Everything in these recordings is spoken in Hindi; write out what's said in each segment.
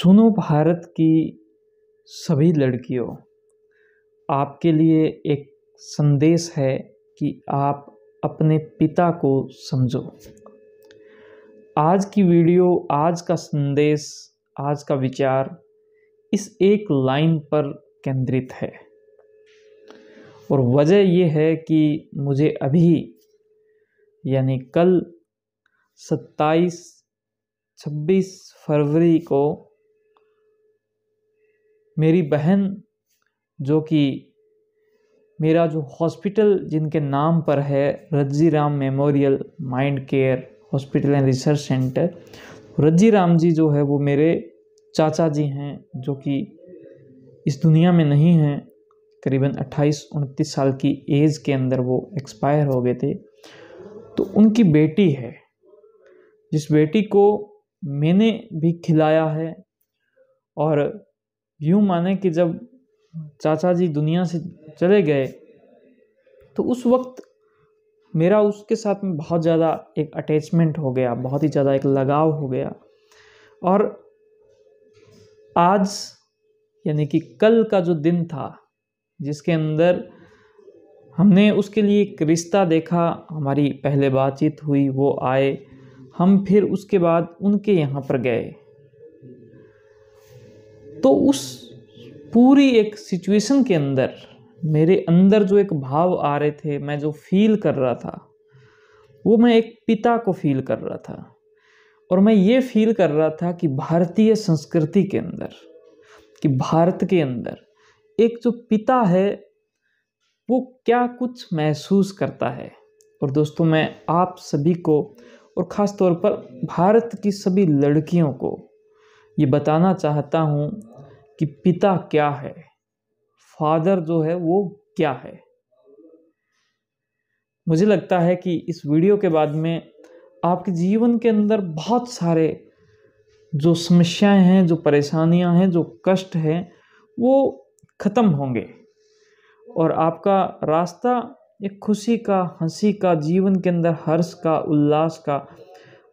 सुनो भारत की सभी लड़कियों आपके लिए एक संदेश है कि आप अपने पिता को समझो आज की वीडियो आज का संदेश आज का विचार इस एक लाइन पर केंद्रित है और वजह यह है कि मुझे अभी यानी कल 27 26 फरवरी को मेरी बहन जो कि मेरा जो हॉस्पिटल जिनके नाम पर है Rajji Ram memorial mind care hospital and research centre Rajji Ram ji जो है वो मेरे चाचा जी हैं जो कि इस दुनिया में नहीं हैं करीबन 28 उनतीस साल की एज के अंदर वो एक्सपायर हो गए थे तो उनकी बेटी है जिस बेटी को मैंने भी खिलाया है और यूँ माने कि जब चाचा जी दुनिया से चले गए तो उस वक्त मेरा उसके साथ में बहुत ज़्यादा एक अटैचमेंट हो गया बहुत ही ज़्यादा एक लगाव हो गया और आज यानी कि कल का जो दिन था जिसके अंदर हमने उसके लिए एक रिश्ता देखा हमारी पहले बातचीत हुई वो आए हम फिर उसके बाद उनके यहाँ पर गए तो उस पूरी एक सिचुएशन के अंदर मेरे अंदर जो एक भाव आ रहे थे मैं जो फील कर रहा था वो मैं एक पिता को फील कर रहा था और मैं ये फील कर रहा था कि भारतीय संस्कृति के अंदर कि भारत के अंदर एक जो पिता है वो क्या कुछ महसूस करता है और दोस्तों मैं आप सभी को और ख़ास तौर पर भारत की सभी लड़कियों को ये बताना चाहता हूँ कि पिता क्या है फादर जो है वो क्या है मुझे लगता है कि इस वीडियो के बाद में आपके जीवन के अंदर बहुत सारे जो समस्याएं हैं जो परेशानियां हैं जो कष्ट हैं वो ख़त्म होंगे और आपका रास्ता एक खुशी का हंसी का जीवन के अंदर हर्ष का उल्लास का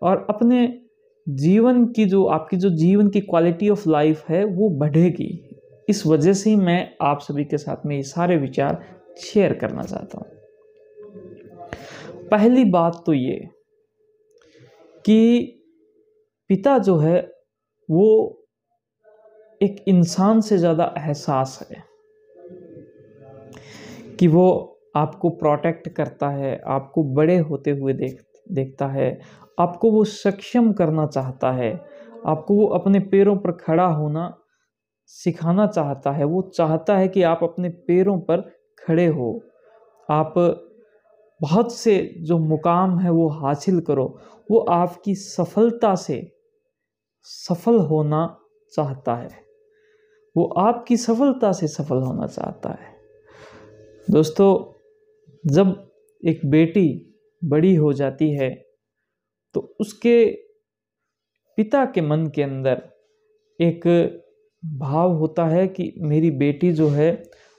और अपने जीवन की जो आपकी जो जीवन की क्वालिटी ऑफ लाइफ है वो बढ़ेगी इस वजह से ही मैं आप सभी के साथ में ये सारे विचार शेयर करना चाहता हूँ पहली बात तो ये कि पिता जो है वो एक इंसान से ज़्यादा एहसास है कि वो आपको प्रोटेक्ट करता है आपको बड़े होते हुए देखता देखता है आपको वो सक्षम करना चाहता है आपको वो अपने पैरों पर खड़ा होना सिखाना चाहता है वो चाहता है कि आप अपने पैरों पर खड़े हो आप बहुत से जो मुकाम है वो हासिल करो वो आपकी सफलता से सफल होना चाहता है वो आपकी सफलता से सफल होना चाहता है दोस्तों जब एक बेटी बड़ी हो जाती है तो उसके पिता के मन के अंदर एक भाव होता है कि मेरी बेटी जो है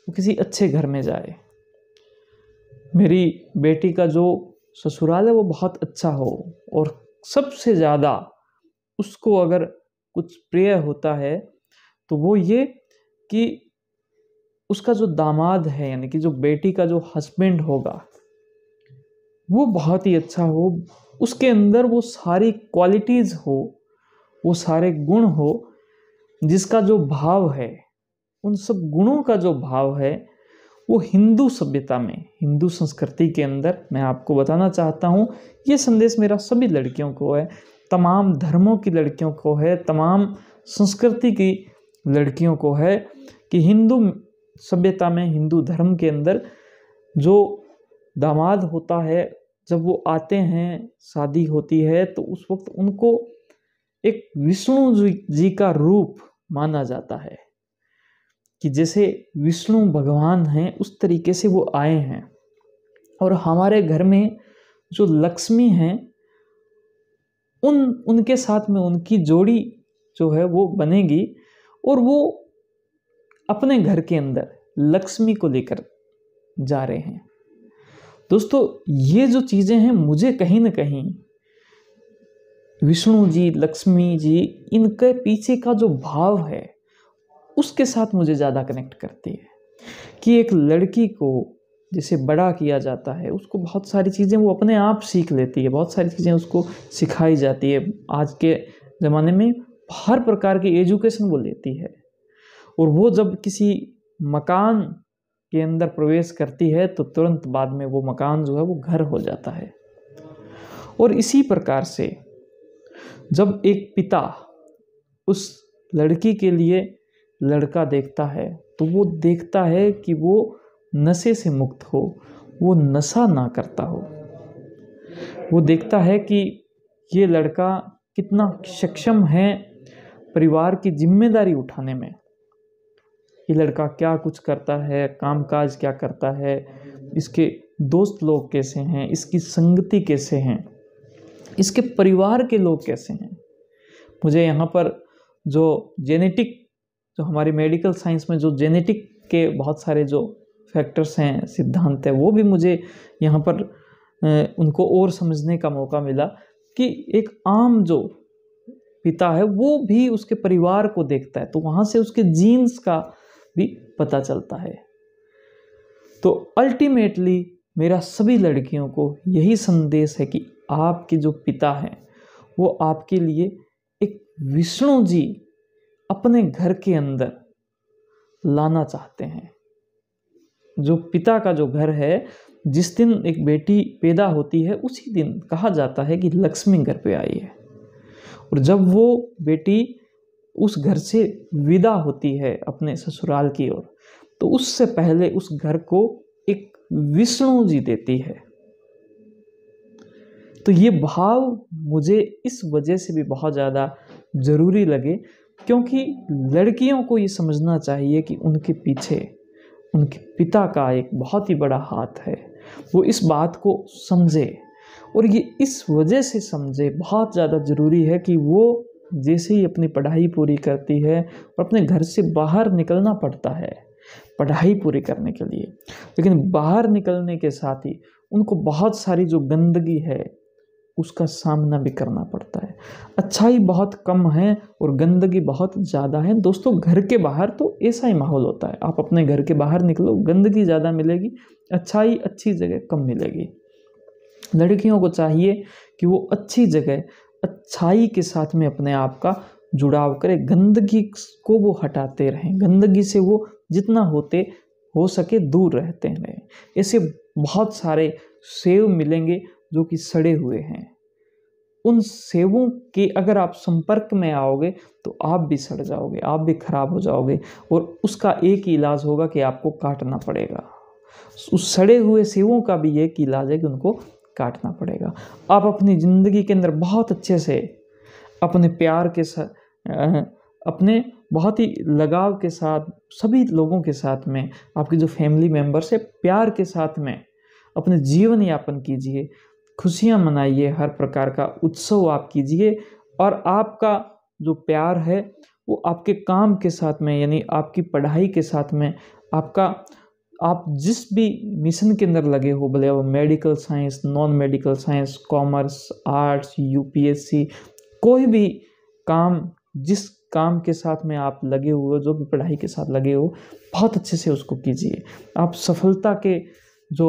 वो किसी अच्छे घर में जाए मेरी बेटी का जो ससुराल है वो बहुत अच्छा हो और सबसे ज़्यादा उसको अगर कुछ प्रिय होता है तो वो ये कि उसका जो दामाद है यानी कि जो बेटी का जो हस्बैंड होगा वो बहुत ही अच्छा हो उसके अंदर वो सारी क्वालिटीज़ हो वो सारे गुण हो जिसका जो भाव है उन सब गुणों का जो भाव है वो हिंदू सभ्यता में हिंदू संस्कृति के अंदर मैं आपको बताना चाहता हूँ ये संदेश मेरा सभी लड़कियों को है तमाम धर्मों की लड़कियों को है तमाम संस्कृति की लड़कियों को है कि हिंदू सभ्यता में हिंदू धर्म के अंदर जो दामाद होता है जब वो आते हैं शादी होती है तो उस वक्त उनको एक विष्णु जी का रूप माना जाता है कि जैसे विष्णु भगवान हैं उस तरीके से वो आए हैं और हमारे घर में जो लक्ष्मी हैं उन उनके साथ में उनकी जोड़ी जो है वो बनेगी और वो अपने घर के अंदर लक्ष्मी को लेकर जा रहे हैं दोस्तों ये जो चीज़ें हैं मुझे कहीं ना कहीं विष्णु जी लक्ष्मी जी इनके पीछे का जो भाव है उसके साथ मुझे ज़्यादा कनेक्ट करती है कि एक लड़की को जिसे बड़ा किया जाता है उसको बहुत सारी चीज़ें वो अपने आप सीख लेती है बहुत सारी चीज़ें उसको सिखाई जाती है आज के ज़माने में हर प्रकार की एजुकेशन वो लेती है और वो जब किसी मकान के अंदर प्रवेश करती है तो तुरंत बाद में वो मकान जो है वो घर हो जाता है और इसी प्रकार से जब एक पिता उस लड़की के लिए लड़का देखता है तो वो देखता है कि वो नशे से मुक्त हो वो नशा ना करता हो वो देखता है कि ये लड़का कितना सक्षम है परिवार की जिम्मेदारी उठाने में ये लड़का क्या कुछ करता है काम काज क्या करता है इसके दोस्त लोग कैसे हैं इसकी संगति कैसे हैं इसके परिवार के लोग कैसे हैं मुझे यहाँ पर जो जेनेटिक जो हमारी मेडिकल साइंस में जो जेनेटिक के बहुत सारे जो फैक्टर्स हैं सिद्धांत हैं वो भी मुझे यहाँ पर उनको और समझने का मौका मिला कि एक आम जो पिता है वो भी उसके परिवार को देखता है तो वहाँ से उसके जीन्स का भी पता चलता है तो अल्टीमेटली मेरा सभी लड़कियों को यही संदेश है कि आपके जो पिता हैं वो आपके लिए एक विष्णु जी अपने घर के अंदर लाना चाहते हैं जो पिता का जो घर है जिस दिन एक बेटी पैदा होती है उसी दिन कहा जाता है कि लक्ष्मी घर पे आई है और जब वो बेटी उस घर से विदा होती है अपने ससुराल की ओर तो उससे पहले उस घर को एक विष्णु जी देती है तो ये भाव मुझे इस वजह से भी बहुत ज़्यादा ज़रूरी लगे क्योंकि लड़कियों को ये समझना चाहिए कि उनके पीछे उनके पिता का एक बहुत ही बड़ा हाथ है वो इस बात को समझे और ये इस वजह से समझे बहुत ज़्यादा ज़रूरी है कि वो जैसे ही अपनी पढ़ाई पूरी करती है और अपने घर से बाहर निकलना पड़ता है पढ़ाई पूरी करने के लिए लेकिन बाहर निकलने के साथ ही उनको बहुत सारी जो गंदगी है उसका सामना भी करना पड़ता है अच्छाई बहुत कम है और गंदगी बहुत ज़्यादा है दोस्तों घर के बाहर तो ऐसा ही माहौल होता है आप अपने घर के बाहर निकलो गंदगी ज़्यादा मिलेगी अच्छाई अच्छी जगह कम मिलेगी लड़कियों को चाहिए कि वो अच्छी जगह अच्छाई के साथ में अपने आप का जुड़ाव करें गंदगी को वो हटाते रहें गंदगी से वो जितना होते हो सके दूर रहते रहें ऐसे बहुत सारे सेव मिलेंगे जो कि सड़े हुए हैं उन सेवों के अगर आप संपर्क में आओगे तो आप भी सड़ जाओगे आप भी खराब हो जाओगे और उसका एक ही इलाज होगा कि आपको काटना पड़ेगा उस सड़े हुए सेवों का भी एक इलाज है कि उनको काटना पड़ेगा आप अपनी ज़िंदगी के अंदर बहुत अच्छे से अपने प्यार के साथ अपने बहुत ही लगाव के साथ सभी लोगों के साथ में आपकी जो फैमिली मेम्बर्स है प्यार के साथ में अपने जीवन यापन कीजिए खुशियाँ मनाइए हर प्रकार का उत्सव आप कीजिए और आपका जो प्यार है वो आपके काम के साथ में यानी आपकी पढ़ाई के साथ में आपका आप जिस भी मिशन के अंदर लगे हो भले वो medical science non medical science commerce arts UPSC कोई भी काम जिस काम के साथ में आप लगे हुए हो जो भी पढ़ाई के साथ लगे हो बहुत अच्छे से उसको कीजिए आप सफलता के जो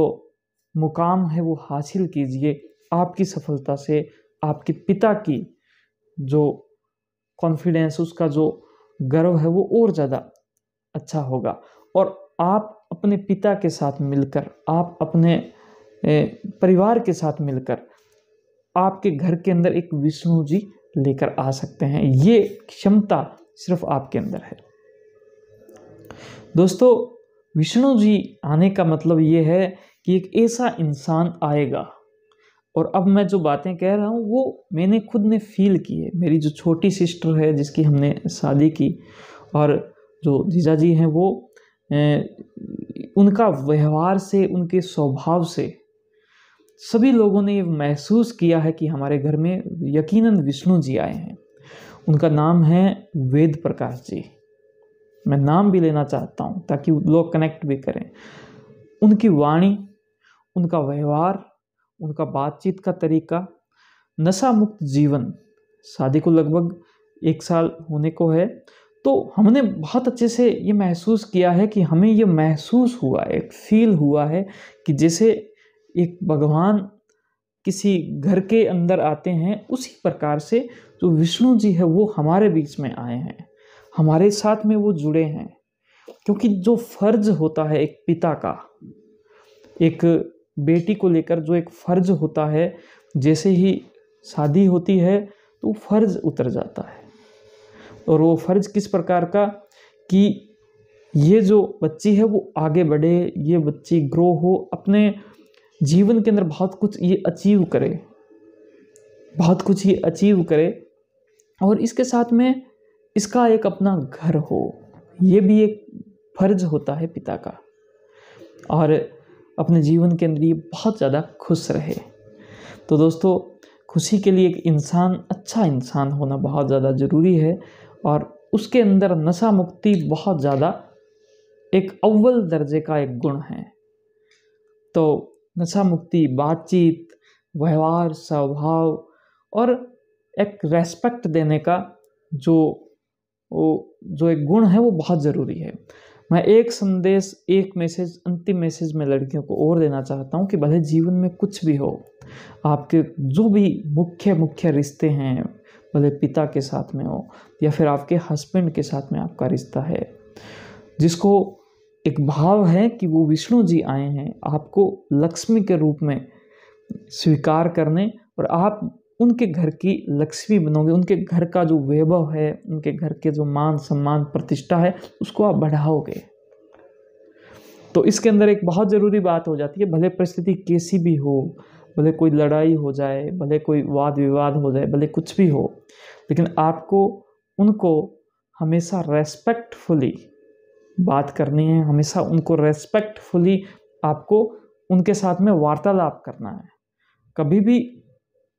मुकाम है वो हासिल कीजिए आपकी सफलता से आपके पिता की जो कॉन्फिडेंस उसका जो गर्व है वो और ज़्यादा अच्छा होगा और आप अपने पिता के साथ मिलकर आप अपने परिवार के साथ मिलकर आपके घर के अंदर एक विष्णु जी लेकर आ सकते हैं ये क्षमता सिर्फ आपके अंदर है दोस्तों विष्णु जी आने का मतलब ये है कि एक ऐसा इंसान आएगा और अब मैं जो बातें कह रहा हूँ वो मैंने खुद ने फील की है मेरी जो छोटी सिस्टर है जिसकी हमने शादी की और जो जीजा जी हैं वो उनका व्यवहार से उनके स्वभाव से सभी लोगों ने महसूस किया है कि हमारे घर में यकीनन विष्णु जी आए हैं उनका नाम है वेद प्रकाश जी मैं नाम भी लेना चाहता हूँ ताकि लोग कनेक्ट भी करें उनकी वाणी उनका व्यवहार उनका बातचीत का तरीका नशा मुक्त जीवन शादी को लगभग एक साल होने को है तो हमने बहुत अच्छे से ये महसूस किया है कि हमें ये महसूस हुआ एक फील हुआ है कि जैसे एक भगवान किसी घर के अंदर आते हैं उसी प्रकार से जो विष्णु जी है वो हमारे बीच में आए हैं हमारे साथ में वो जुड़े हैं क्योंकि जो फर्ज होता है एक पिता का एक बेटी को लेकर जो एक फर्ज होता है जैसे ही शादी होती है तो फर्ज उतर जाता है और वो फ़र्ज़ किस प्रकार का कि ये जो बच्ची है वो आगे बढ़े ये बच्ची ग्रो हो अपने जीवन के अंदर बहुत कुछ ये अचीव करे बहुत कुछ ये अचीव करे और इसके साथ में इसका एक अपना घर हो ये भी एक फर्ज होता है पिता का और अपने जीवन के अंदर ये बहुत ज़्यादा खुश रहे तो दोस्तों खुशी के लिए एक इंसान अच्छा इंसान होना बहुत ज़्यादा ज़रूरी है और उसके अंदर नशा मुक्ति बहुत ज़्यादा एक अव्वल दर्जे का एक गुण है तो नशा मुक्ति बातचीत व्यवहार स्वभाव और एक रेस्पेक्ट देने का जो वो जो एक गुण है वो बहुत ज़रूरी है मैं एक संदेश एक मैसेज अंतिम मैसेज में लड़कियों को और देना चाहता हूँ कि भले जीवन में कुछ भी हो आपके जो भी मुख्य मुख्य रिश्ते हैं भले पिता के साथ में हो या फिर आपके हस्बैंड के साथ में आपका रिश्ता है जिसको एक भाव है कि वो विष्णु जी आए हैं आपको लक्ष्मी के रूप में स्वीकार करने और आप उनके घर की लक्ष्मी बनोगे उनके घर का जो वैभव है उनके घर के जो मान सम्मान प्रतिष्ठा है उसको आप बढ़ाओगे तो इसके अंदर एक बहुत ज़रूरी बात हो जाती है भले परिस्थिति कैसी भी हो भले कोई लड़ाई हो जाए भले कोई वाद विवाद हो जाए भले कुछ भी हो लेकिन आपको उनको हमेशा रेस्पेक्टफुली बात करनी है हमेशा उनको रेस्पेक्टफुली आपको उनके साथ में वार्तालाप करना है कभी भी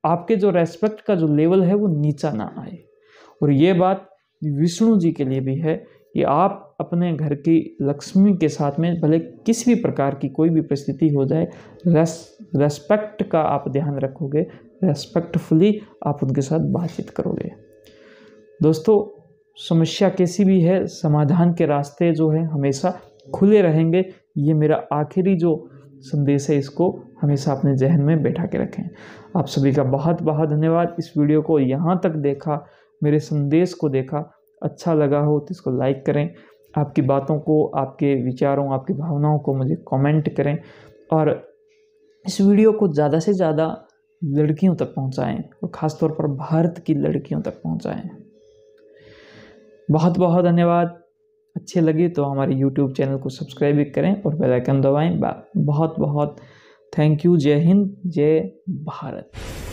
आपके जो रेस्पेक्ट का जो लेवल है वो नीचा ना आए और ये बात विष्णु जी के लिए भी है कि आप अपने घर की लक्ष्मी के साथ में भले किसी भी प्रकार की कोई भी परिस्थिति हो जाए रेस रेस्पेक्ट का आप ध्यान रखोगे रेस्पेक्टफुली आप उनके साथ बातचीत करोगे दोस्तों समस्या कैसी भी है समाधान के रास्ते जो है हमेशा खुले रहेंगे ये मेरा आखिरी जो संदेश है इसको हमेशा अपने जहन में बैठा के रखें आप सभी का बहुत बहुत धन्यवाद इस वीडियो को यहाँ तक देखा मेरे संदेश को देखा अच्छा लगा हो तो इसको लाइक करें आपकी बातों को आपके विचारों आपकी भावनाओं को मुझे कमेंट करें और इस वीडियो को ज़्यादा से ज़्यादा लड़कियों तक पहुँचाएँ और ख़ासतौर पर भारत की लड़कियों तक पहुँचाएँ बहुत बहुत धन्यवाद अच्छे लगे तो हमारे यूट्यूब चैनल को सब्सक्राइब भी करें और बेल आइकन दबाएं बहुत बहुत थैंक यू जय हिंद जय भारत